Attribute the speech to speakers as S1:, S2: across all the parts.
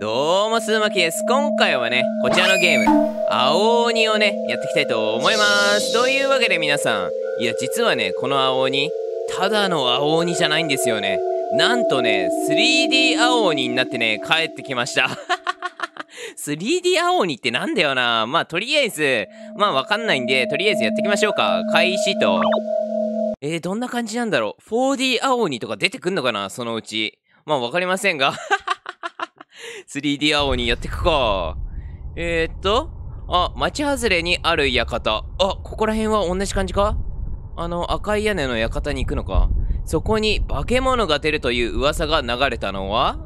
S1: どうも、鈴巻です。今回はね、こちらのゲーム、青鬼をね、やっていきたいと思います。というわけで皆さん、いや、実はね、この青鬼、ただの青鬼じゃないんですよね。なんとね、3D 青鬼になってね、帰ってきました。3D 青鬼ってなんだよな。まあ、とりあえず、まあ、わかんないんで、とりあえずやっていきましょうか。開始と。えー、どんな感じなんだろう。4D 青鬼とか出てくんのかなそのうち。まあ、わかりませんが 3D 青にやってくか。えー、っと、あ、町外れにある館。あ、ここら辺は同じ感じかあの、赤い屋根の館に行くのか。そこに化け物が出るという噂が流れたのは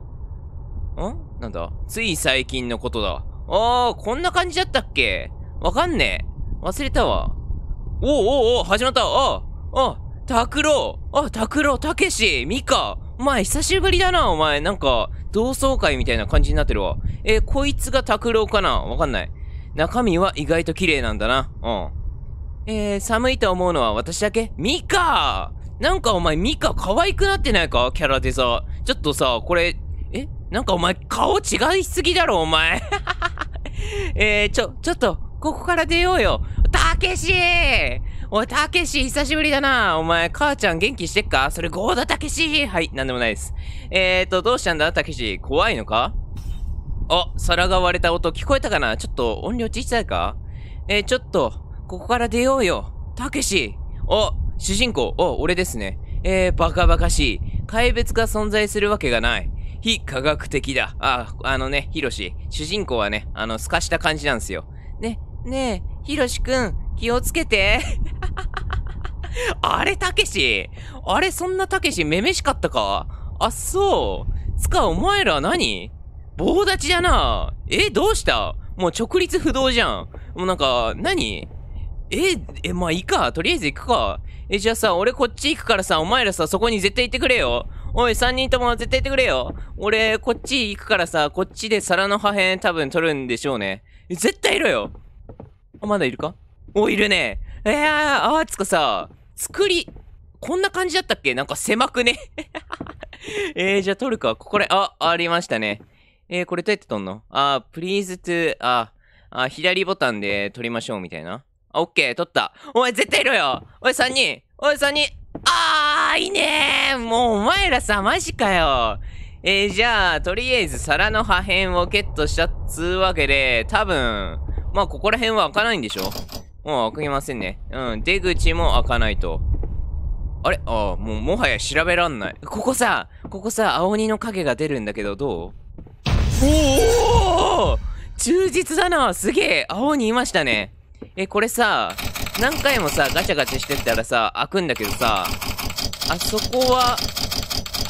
S1: んなんだつい最近のことだ。あー、こんな感じだったっけわかんねえ。忘れたわ。おおお始まったああ拓郎あ拓郎たけしみか。お前久しぶりだな、お前。なんか、同窓会みたいな感じになってるわ。えー、こいつが拓郎かなわかんない。中身は意外と綺麗なんだな。うん。えー、寒いと思うのは私だけミカなんかお前ミカ可愛くなってないかキャラでさ。ちょっとさ、これ、えなんかお前顔違いすぎだろお前。えー、ちょ、ちょっと、ここから出ようよ。たけしーおい、たけし、久しぶりだな。お前、母ちゃん元気してっかそれ、ゴーダたけし。はい、なんでもないです。えーと、どうしたんだたけし、怖いのかあ、皿が割れた音聞こえたかなちょっと音量小さいかえー、ちょっと、ここから出ようよ。たけし。お、主人公、お、俺ですね。えー、バカバカしい。怪物が存在するわけがない。非科学的だ。あ、あのね、ヒロシ。主人公はね、あの、透かした感じなんですよ。ね、ねえ、ヒロシくん、気をつけて。あれ、たけしあれ、そんなたけし、めめしかったかあ、そう。つか、お前ら何棒立ちじゃな。え、どうしたもう直立不動じゃん。もうなんか、何え、え、まあいいか。とりあえず行くか。え、じゃあさ、俺こっち行くからさ、お前らさ、そこに絶対行ってくれよ。おい、三人とも絶対行ってくれよ。俺、こっち行くからさ、こっちで皿の破片多分取るんでしょうね。絶対いろよ。あ、まだいるかお、いるね。えー、あつかさ、作り、こんな感じだったっけなんか狭くね えー、じゃあ撮るか。これ、あ、ありましたね。えー、これどうやって撮んのあー、プリーズトゥあ、あ、左ボタンで撮りましょうみたいな。あ、オッケー、撮った。お前絶対いろよおい、3人おい、3人あー、いいねーもうお前らさ、マジかよえー、じゃあ、とりあえず皿の破片をゲットしたっつうわけで、多分、まあ、ここら辺は開かないんでしょもう開きませんね。うん、出口も開かないと。あれああ、もうもはや調べらんない。ここさ、ここさ、青鬼の影が出るんだけど、どうおお忠実だなすげえ青鬼いましたね。え、これさ、何回もさ、ガチャガチャしてったらさ、開くんだけどさ、あそこは、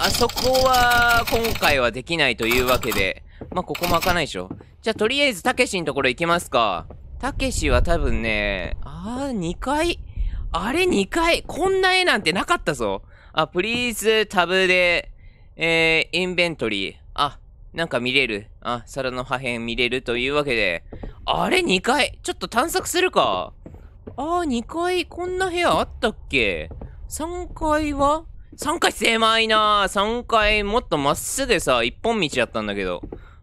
S1: あそこは、今回はできないというわけで、まあ、ここも開かないでしょ。じゃとりあえず、たけしのところ行きますか。たけしは多分ね、あー、2階。あれ2回こんな絵なんてなかったぞ。あ、プリーズタブで、えー、インベントリー。あ、なんか見れる。あ、皿の破片見れるというわけで。あれ2階ちょっと探索するか。あー、2階こんな部屋あったっけ ?3 階は ?3 階狭いなー。3階もっとまっすぐさ、一本道やったんだけど。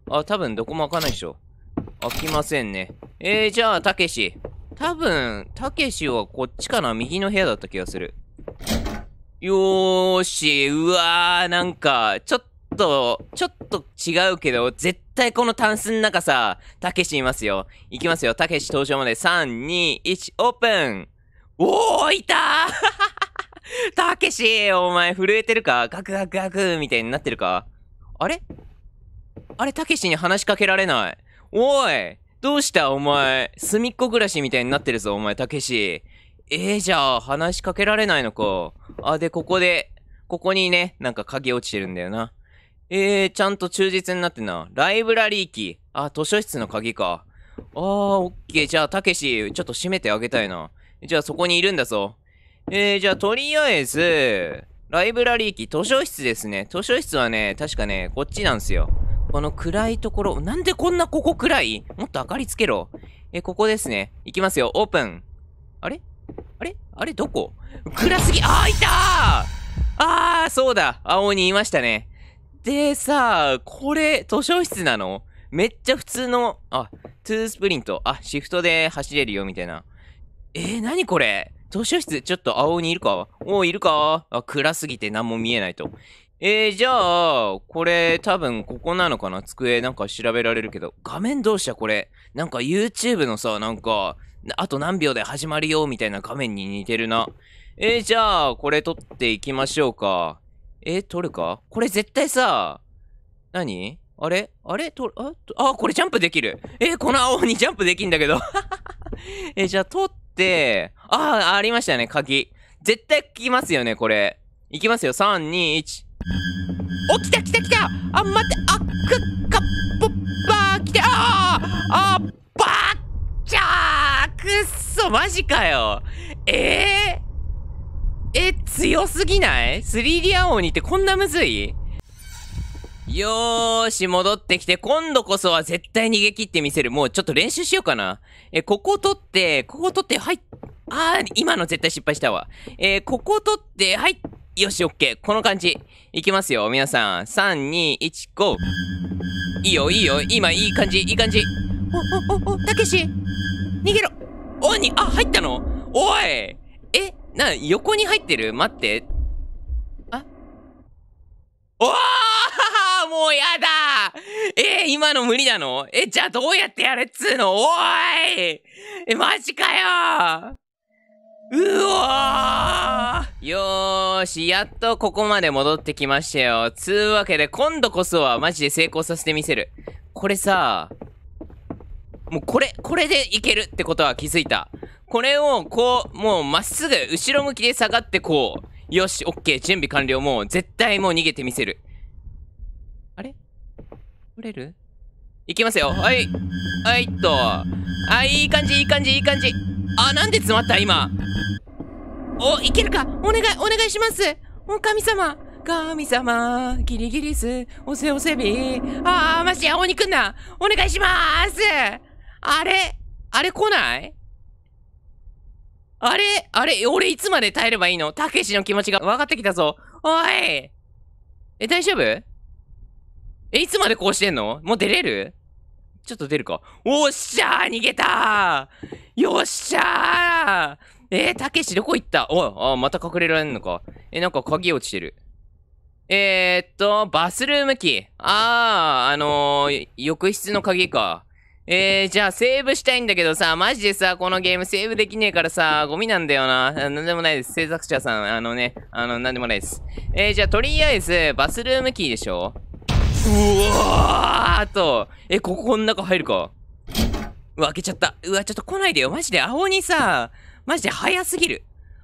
S1: あ、多分どこも開かないでしょ。開きませんね。えー、じゃあ、たけし。多分、たけしはこっちかな右の部屋だった気がする。よーし、うわー、なんか、ちょっと、ちょっと違うけど、絶対このタンスの中さ、たけしいますよ。いきますよ、たけし登場まで。3、2、1、オープンおー、いたー たけしお前震えてるかガクガクガクみたいになってるかあれあれ、たけしに話しかけられない。おいどうしたお前。隅っこ暮らしみたいになってるぞ、お前、たけし。ええー、じゃあ、話しかけられないのか。あ、で、ここで、ここにね、なんか鍵落ちてるんだよな。ええー、ちゃんと忠実になってんな。ライブラリー機。あ、図書室の鍵か。あー、オッケー。じゃあ、たけし、ちょっと閉めてあげたいな。じゃあ、そこにいるんだぞ。えー、じゃあ、とりあえず、ライブラリー機、図書室ですね。図書室はね、確かね、こっちなんですよ。この暗いところ、なんでこんなここ暗いもっと明かりつけろ。え、ここですね。いきますよ、オープン。あれあれあれどこ暗すぎ、あーいたーあー、そうだ。青にいましたね。でさ、あ、これ、図書室なのめっちゃ普通の、あ、トゥースプリント。あ、シフトで走れるよ、みたいな。えー、なにこれ図書室、ちょっと青にいるかおー、いるかあ、暗すぎて何も見えないと。えー、じゃあ、これ多分ここなのかな机なんか調べられるけど。画面どうしたこれ。なんか YouTube のさ、なんか、あと何秒で始まるよみたいな画面に似てるな。えー、じゃあ、これ撮っていきましょうか。えー、撮るかこれ絶対さ、何あれあれる、あ、あ、これジャンプできる。えー、この青にジャンプできんだけど えー、じゃあ撮って、あ、ありましたね、鍵。絶対来きますよね、これ。いきますよ、3、2、1。お、来た来た来たあ、待って、あ、く、か、ぽっばー来たあーあーばーちゃーくっそ、マジかよえー、え、強すぎない ?3D アオニってこんなむずいよーし、戻ってきて、今度こそは絶対逃げ切ってみせる。もうちょっと練習しようかな。え、ここ取って、ここ取って、はい。あー、今の絶対失敗したわ。えー、ここ取って、はい。よし、オッケー。この感じ。いきますよ、皆さん。3、2、1、5。いいよ、いいよ。今、いい感じ、いい感じ。お、お、お、お、たけし。逃げろ。おに、あ、入ったのおいえ、な、横に入ってる待って。あおー もうやだえー、今の無理なのえ、じゃあどうやってやれっつーのおいえ、マジかようわーよーし、やっとここまで戻ってきましたよ。つうわけで、今度こそはマジで成功させてみせる。これさ、もうこれ、これでいけるってことは気づいた。これを、こう、もうまっすぐ後ろ向きで下がってこう。よし、オッケー、準備完了。もう絶対もう逃げてみせる。あれ取れるいきますよ。はい。はいっと。あ、いい感じ、いい感じ、いい感じ。あ、なんで詰まった今。お、いけるかお願い、お願いしますお神様神様、ギリギリス、おせおせび。あー、ましや、おんな。お願いしまーす。あれ、あれ来ないあれ、あれ、俺いつまで耐えればいいのたけしの気持ちが分かってきたぞ。おいえ、大丈夫え、いつまでこうしてんのもう出れるちょっと出るか。おっしゃー逃げたーよっしゃーえー、たけしどこ行ったおあ、また隠れられんのか。え、なんか鍵落ちてる。えー、っと、バスルームキー。あー、あのー、浴室の鍵か。えー、じゃあセーブしたいんだけどさ、マジでさ、このゲームセーブできねえからさ、ゴミなんだよな。なんでもないです。制作者さん、あのね、あの、なんでもないです。えー、じゃあとりあえず、バスルームキーでしょうわーと。え、こここん中入るか。うわ、開けちゃった。うわ、ちょっと来ないでよ。マジで、青にさ、マジで早すぎる。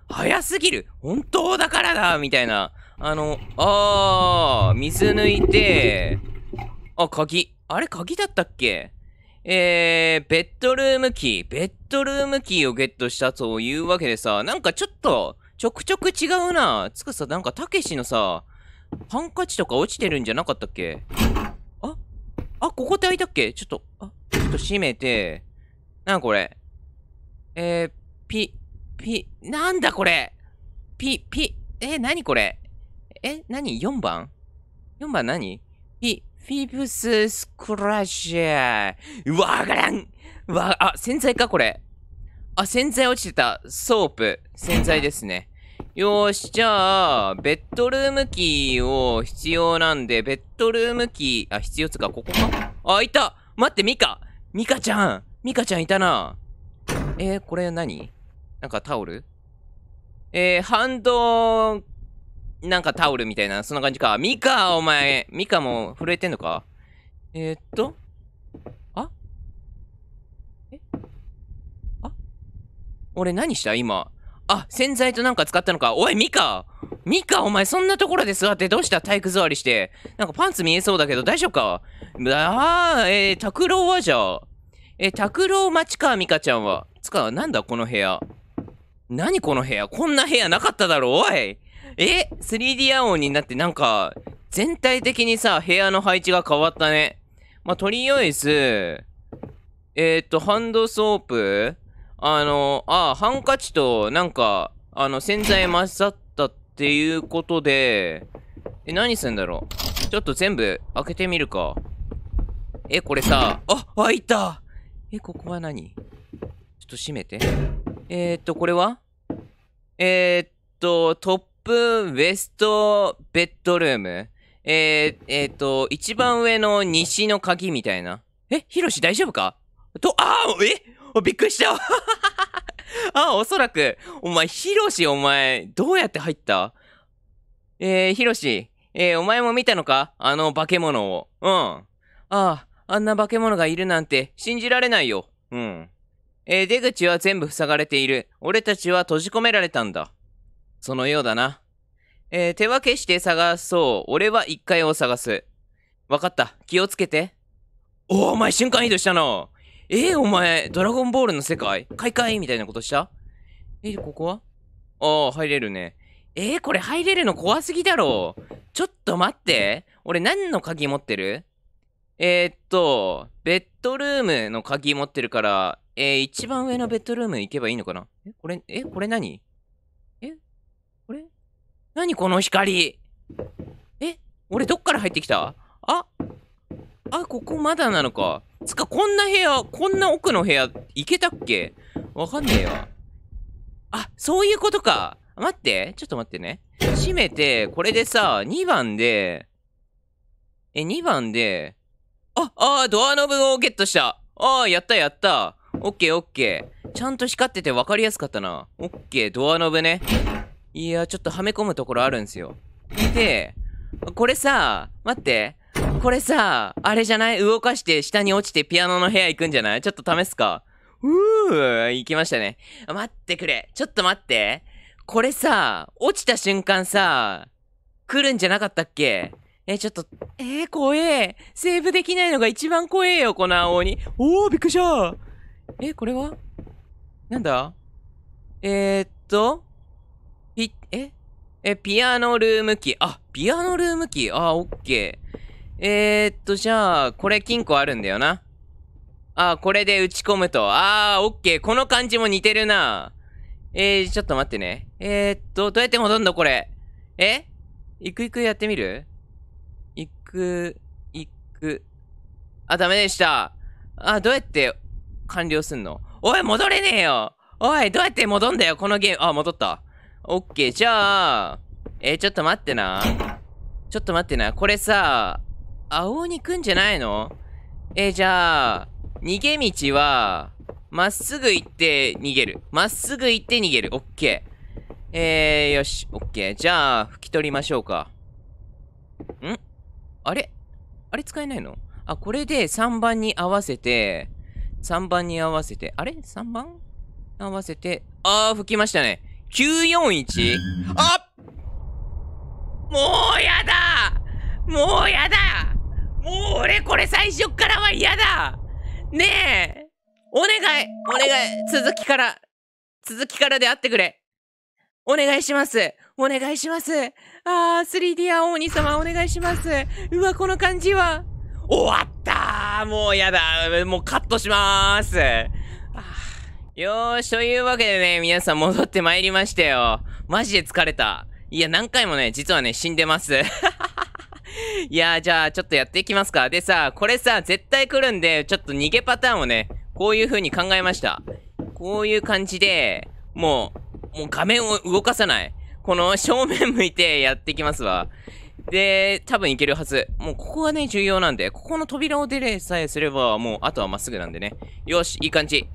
S2: 早すぎる。
S1: 本当だからだ、みたいな。あの、あー、水抜いて、あ、鍵。あれ、鍵だったっけえー、ベッドルームキー。ベッドルームキーをゲットしたというわけでさ、なんかちょっと、ちょくちょく違うな。つくさ、なんか、たけしのさ、ハンカチとか落ちてるんじゃなかったっけああ、ここって開いたっけちょっと、あ、ちょっと閉めて。なこれ。えー、ピ、ピ、なんだこれピ、ピ、えー、なにこれえ、なに ?4 番 ?4 番何ピ、フィブススクラッシャー。わからんわ、あ、洗剤かこれ。あ、洗剤落ちてた。ソープ。洗剤ですね。よーし、じゃあ、ベッドルームキーを必要なんで、ベッドルームキー、あ、必要つか、ここかあ、いた待って、ミカミカちゃんミカちゃんいたなえー、これ何なんかタオルえー、ハンド、なんかタオルみたいな、そんな感じか。ミカ、お前。ミカも震えてんのかえー、っと。あえあ俺何した今。あ、洗剤となんか使ったのか。おい、ミカミカ、お前そんなところで座ってどうした体育座りして。なんかパンツ見えそうだけど大丈夫かあー、えー、拓郎はじゃあ。えー、拓郎町か、ミカちゃんは。つか、なんだこの部屋。何この部屋こんな部屋なかっただろ、おいえ ?3D アオンになってなんか、全体的にさ、部屋の配置が変わったね。まあ、とりあえず、えー、っと、ハンドソープあの、あハンカチと、なんか、あの、洗剤混ざったっていうことで、え、何すんだろう。ちょっと全部開けてみるか。え、これさ、あ、開いたえ、ここは何ちょっと閉めて。えー、っと、これはえー、っと、トップ、ウエスト、ベッドルーム。えー、えっと、一番上の西の鍵みたいな。え、ヒロシ大丈夫かと、ああえびっくりしたゃ あ、おそらく、お前、ヒロシ、お前、どうやって入ったえー、ヒロシ、えー、お前も見たのかあの化け物を。うん。ああ、あんな化け物がいるなんて信じられないよ。うん。えー、出口は全部塞がれている。俺たちは閉じ込められたんだ。そのようだな。えー、手分けして探そう。俺は1階を探す。わかった。気をつけて。おお、お前瞬間移動したの。えー、お前、ドラゴンボールの世界開会みたいなことしたえ、ここはああ、入れるね。えー、これ入れるの怖すぎだろ。ちょっと待って。俺何の鍵持ってるえー、っと、ベッドルームの鍵持ってるから、えー、一番上のベッドルーム行けばいいのかなえ、これ、え、これ何えこれ何この光え俺どっから入ってきたああ、ここまだなのか。つか、こんな部屋、こんな奥の部屋、行けたっけわかんねえわ。あ、そういうことか。待って、ちょっと待ってね。閉めて、これでさ、2番で、え、2番で、あ、あドアノブをゲットした。ああ、やったやった。オッケーオッケー。ちゃんと光ってて分かりやすかったな。オッケー、ドアノブね。いや、ちょっとはめ込むところあるんすよ。で、これさ、待って。これさ、あれじゃない動かして下に落ちてピアノの部屋行くんじゃないちょっと試すか。うー、行きましたね。待ってくれ。ちょっと待って。これさ、落ちた瞬間さ、来るんじゃなかったっけえ、ちょっと、えー、怖え。セーブできないのが一番怖えよ、この青鬼。おー、びっくりしたえ、これはなんだえー、っと、ピ、ええ、ピアノルームキー。あ、ピアノルームキー。あー、オッケー。えー、っと、じゃあ、これ金庫あるんだよな。あー、これで打ち込むと。あー、オッケー。この感じも似てるな。えー、ちょっと待ってね。えー、っと、どうやって戻んのこれ。え行く行くやってみる行く、行く。あ、ダメでした。あ、どうやって完了すんのおい、戻れねえよおい、どうやって戻んだよこのゲーム。あ、戻った。オッケー、じゃあ、えー、ちょっと待ってな。ちょっと待ってな。これさ、青鬼くんじゃないのえじゃあ、逃げ道は、まっすぐ行って逃げる。まっすぐ行って逃げる。オッケー。えー、よし、オッケー。じゃあ、拭き取りましょうか。んあれあれ使えないのあ、これで3番に合わせて、3番に合わせて、あれ ?3 番合わせて、あー、吹きましたね。941? あもうやだもうやだもう俺これ最初っからは嫌だねえお願いお願い続きから、続きからで会ってくれお願いしますお願いしますあー、3D ア王に様お願いしますうわ、この感じは終わったもうやだもうカットしまーすよーし、というわけでね、皆さん戻ってまいりましたよ。マジで疲れた。いや、何回もね、実はね、死んでます。いやー、じゃあ、ちょっとやっていきますか。でさ、これさ、絶対来るんで、ちょっと逃げパターンをね、こういう風に考えました。こういう感じで、もう、もう画面を動かさない。この正面向いてやっていきますわ。で、多分いけるはず。もうここがね、重要なんで、ここの扉を出れさえすれば、もうあとはまっすぐなんでね。よし、いい感じ。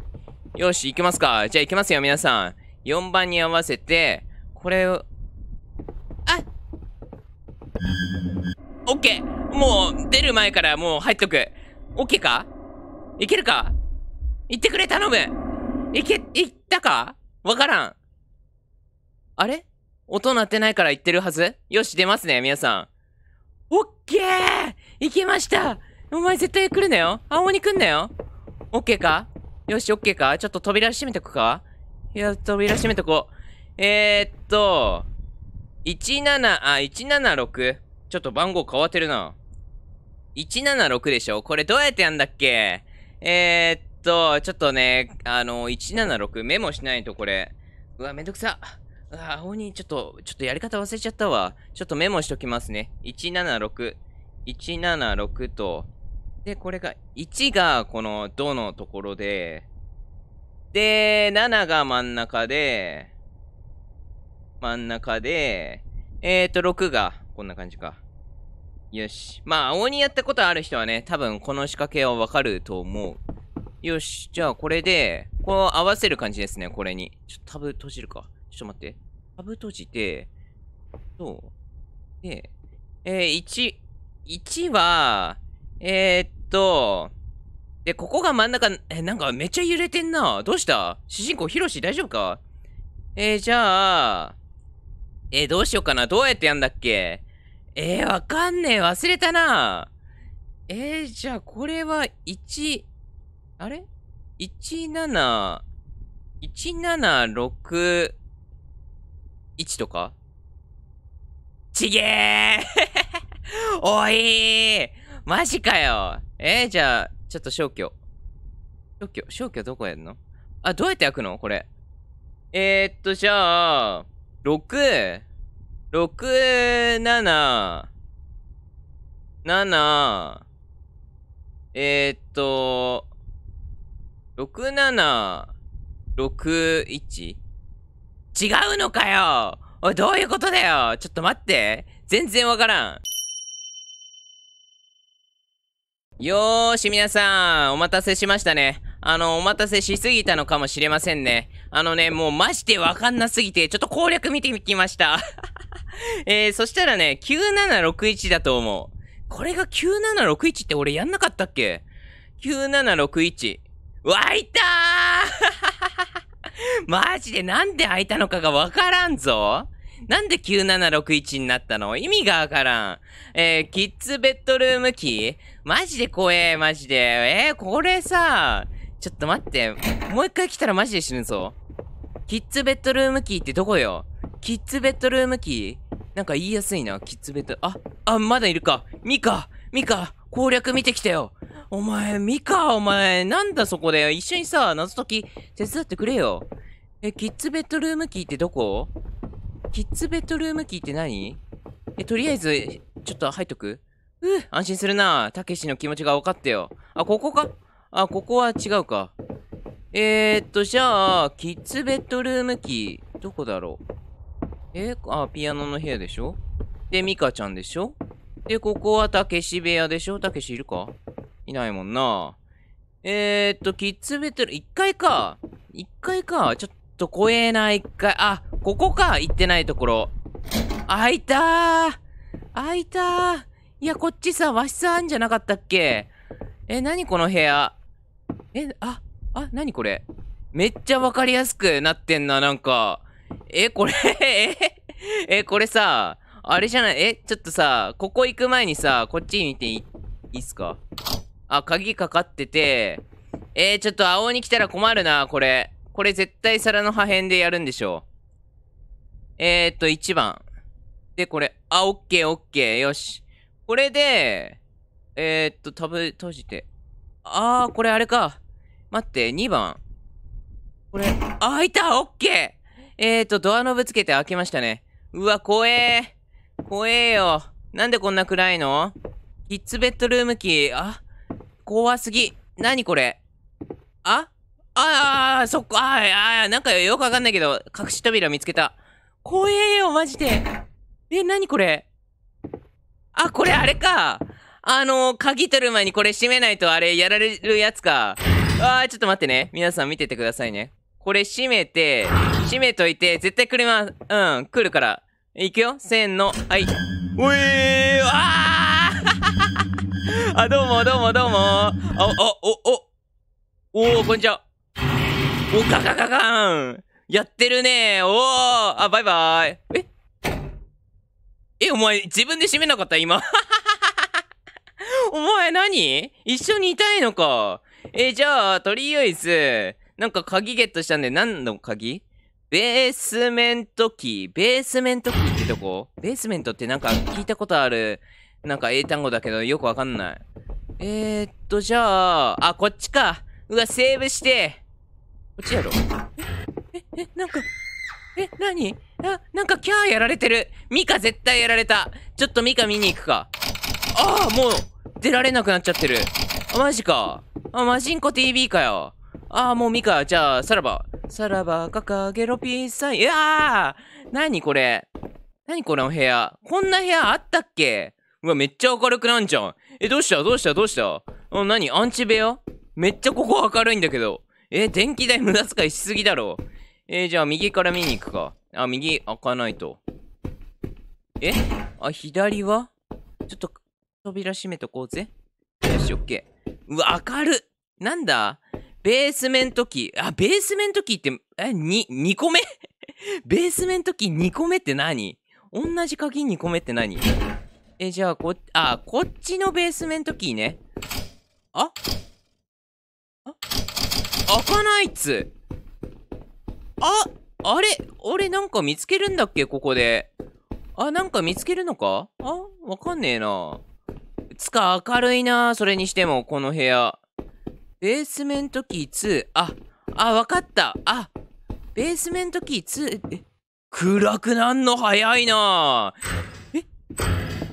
S1: よし、行きますか。じゃあ行きますよ、皆さん。4番に合わせて、これを、オッケーもう、出る前からもう入っとく。オッケーかいけるか行ってくれ、頼むいけ、行ったかわからん。あれ音鳴ってないから行ってるはずよし、出ますね、皆さん。オッケー行けましたお前絶対来るなよ青鬼来んなよオッケーかよし、オッケーかちょっと扉閉めとくかいや、扉閉めとこう。えー、っと、17、あ、176。ちょっと番号変わってるな。176でしょこれどうやってやんだっけえー、っと、ちょっとね、あの、176メモしないとこれ。うわ、めんどくさ。うわ、青にちょっと、ちょっとやり方忘れちゃったわ。ちょっとメモしときますね。176。176と。で、これが、1がこの、どのところで、で、7が真ん中で、真ん中で、えー、っと、6が、こんな感じか。よし。まあ、青にやったことある人はね、多分この仕掛けはわかると思う。よし。じゃあ、これで、こう合わせる感じですね、これに。ちょっとタブ閉じるか。ちょっと待って。タブ閉じて、そう。で、えー、1、1は、えー、っと、で、ここが真ん中、え、なんかめっちゃ揺れてんな。どうした主人公ヒロシ大丈夫かえー、じゃあ、えー、どうしようかな。どうやってやんだっけえー、わかんねえ。忘れたな。えー、じゃあ、これは、1、あれ ?17、176、1とかちげえ おいマジかよえー、じゃあ、ちょっと消去。消去、消去どこやんのあ、どうやって開くのこれ。えー、っと、じゃあ、6、6、7、七、えー、っと、6、7、6、1? 違うのかよおい、どういうことだよちょっと待って。全然わからん。よーし、皆さん、お待たせしましたね。あの、お待たせしすぎたのかもしれませんね。あのね、もうマジでわかんなすぎて、ちょっと攻略見てきました。えー、そしたらね、9761だと思う。これが9761って俺やんなかったっけ ?9761。わいたー マジでなんで開いたのかがわからんぞ。なんで9761になったの意味がわからん。えー、キッズベッドルームキーマジで怖え、マジで。えー、これさ、ちょっと待って。もう一回来たらマジで死ぬぞ。キッズベッドルームキーってどこよキッズベッドルームキーなんか言いやすいな、キッズベッド。あ、あ、まだいるか。ミカミカ攻略見てきたよお前、ミカお前、なんだそこで。一緒にさ、謎解き手伝ってくれよ。え、キッズベッドルームキーってどこキッズベッドルームキーって何え、とりあえず、ちょっと入っとくう安心するな。たけしの気持ちが分かってよ。あ、ここかあ、ここは違うか。えー、っと、じゃあ、キッズベッドルームキー、どこだろう。えー、あ、ピアノの部屋でしょで、ミカちゃんでしょで、ここはたけし部屋でしょたけしいるかいないもんな。えー、っと、キッズベッドル、1階か。1階か。ちょっと怖えな、1階。あ、ここか。行ってないところ。開いたー。開いたー。いや、こっちさ、和室あんじゃなかったっけえ、何この部屋。え、あ、あ、何これめっちゃわかりやすくなってんな、なんか。え、これ え、これさ、あれじゃない、え、ちょっとさ、ここ行く前にさ、こっち見ていいっすかあ、鍵かかってて、えー、ちょっと青に来たら困るな、これ。これ絶対皿の破片でやるんでしょう。えー、っと、1番。で、これ、あ、オッケーオッケー、よし。これで、えー、っと、タブ閉じて。ああこれあれか。待って、2番。これ、あ、開いたオッケーえーと、ドアノブつけて開けましたね。うわ、怖えー。怖えよ。なんでこんな暗いのキッズベッドルームキー。あ、怖すぎ。なにこれ。あああ、そっか、ああ、なんかよくわかんないけど、隠し扉見つけた。怖えよ、マジで。え、なにこれ。あ、これあれか。あの、鍵取る前にこれ閉めないとあれやられるやつか。あー、ちょっと待ってね。皆さん見ててくださいね。これ閉めて、閉めといて、絶対車、うん、来るから。行くよ。せんの、はい。うえー、あ あ、どうもどうもどうも。あ、おお、お、おおこんにちは。お、ガガガガンやってるねおおあ、バイバーイ。ええ、お前、自分で閉めなかった今。お前何一緒にいたいのか。えー、じゃあ、とりあえず、なんか鍵ゲットしたんで、何の鍵ベースメントキー。ベースメントキーってどこベースメントってなんか聞いたことある、なんか英単語だけどよくわかんない。えー、っと、じゃあ、あ、こっちか。うわ、セーブして。こっちやろ。え、え、えなんか、え、なにあ、なんかキャーやられてる。ミカ絶対やられた。ちょっとミカ見に行くか。ああ、もう、出られなくなっちゃってる。あ、マジか。あ、マジンコ TV かよ。あ、もうミカ、じゃあ、さらば。さらば、かかげろピーサイ。いやーにこれ。なにこの部屋。こんな部屋あったっけうわ、めっちゃ明るくなんじゃん。え、どうしたどうしたどうしたうん、にアンチ部屋めっちゃここ明るいんだけど。え、電気代無駄遣いしすぎだろ。えー、じゃあ右から見に行くか。あ、右開かないと。えあ、左はちょっと扉閉めとこうぜ。よし、オッケー。うわ、明るなんだベースメントキー。あ、ベースメントキーって、え、に、2個目 ベースメントキー2個目って何同じ鍵2個目って何え、じゃあ、こ、あ、こっちのベースメントキーね。ああ開かないっつ。ああれ俺なんか見つけるんだっけここで。あ、なんか見つけるのかあわかんねえな。つか明るいなそれにしても、この部屋。ベースメントキー2。あ、あ、わかった。あ、ベースメントキー2。え、暗くなんの早いなえ、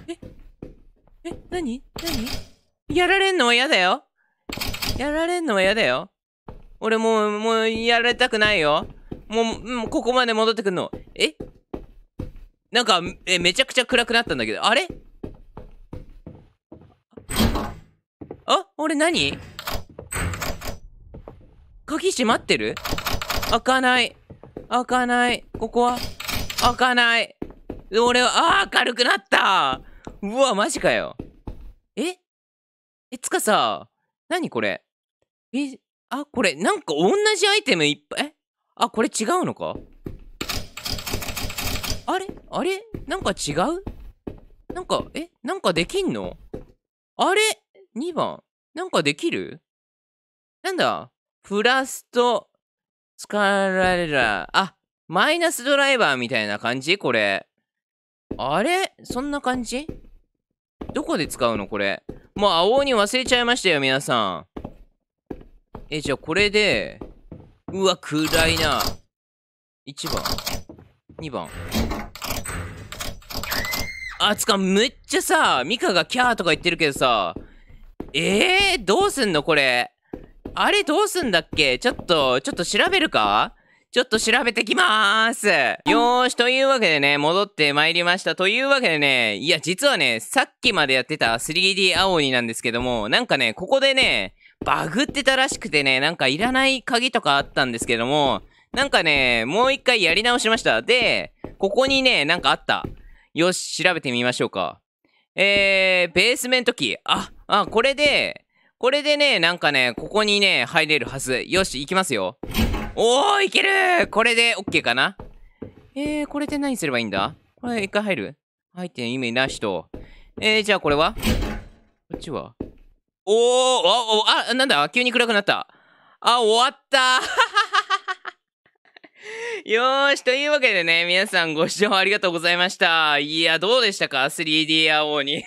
S1: え、え、なになにやられんのは嫌だよ。やられんのは嫌だよ。俺もう、もう、やられたくないよ。もう、もうここまで戻ってくんの。えなんか、え、めちゃくちゃ暗くなったんだけど、あれあ俺何鍵閉まってる開かない。開かない。ここは開かない。俺は、あー明るくなったうわ、マジかよ。ええ、つかさ、何これえ、あ、これ、なんか同じアイテムいっぱい、えあ、これ違うのかあれあれなんか違うなんか、えなんかできんのあれ2番。なんかできるなんだフラスト、スカラレラ。あ、マイナスドライバーみたいな感じこれ。あれそんな感じどこで使うのこれ。もう青に忘れちゃいましたよ、皆さん。え、じゃあこれで、うわ、暗いな。1番、2番。あ、つか、めっちゃさ、ミカがキャーとか言ってるけどさ、えー、どうすんのこれ。あれどうすんだっけちょっと、ちょっと調べるかちょっと調べてきまーす。よーし、というわけでね、戻ってまいりました。というわけでね、いや、実はね、さっきまでやってた 3D 青鬼なんですけども、なんかね、ここでね、バグってたらしくてね、なんかいらない鍵とかあったんですけども、なんかね、もう一回やり直しました。で、ここにね、なんかあった。よし、調べてみましょうか。えー、ベースメントキー。あ、あ、これで、これでね、なんかね、ここにね、入れるはず。よし、行きますよ。おー、いけるこれで OK かなえー、これで何すればいいんだこれ、一回入る入って意味なしと。えー、じゃあこれはこっちはおー、お、お、あ、なんだ急に暗くなった。あ、終わった よーし、というわけでね、皆さんご視聴ありがとうございました。いや、どうでしたか ?3D ーに。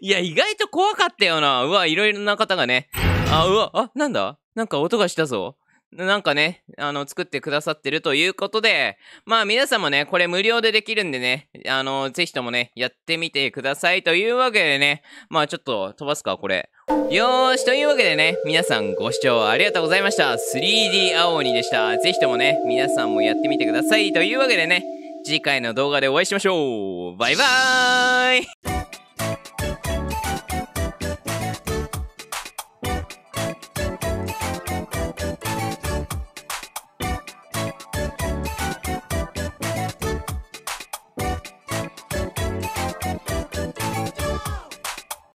S1: いや、意外と怖かったよな。うわ、いろいろな方がね。あ、うわ、あ、なんだなんか音がしたぞ。なんかね、あの、作ってくださってるということで、まあ皆さんもね、これ無料でできるんでね、あの、ぜひともね、やってみてくださいというわけでね、まあちょっと飛ばすか、これ。よーし、というわけでね、皆さんご視聴ありがとうございました。3D 青鬼でした。ぜひともね、皆さんもやってみてくださいというわけでね、次回の動画でお会いしましょう。バイバーイ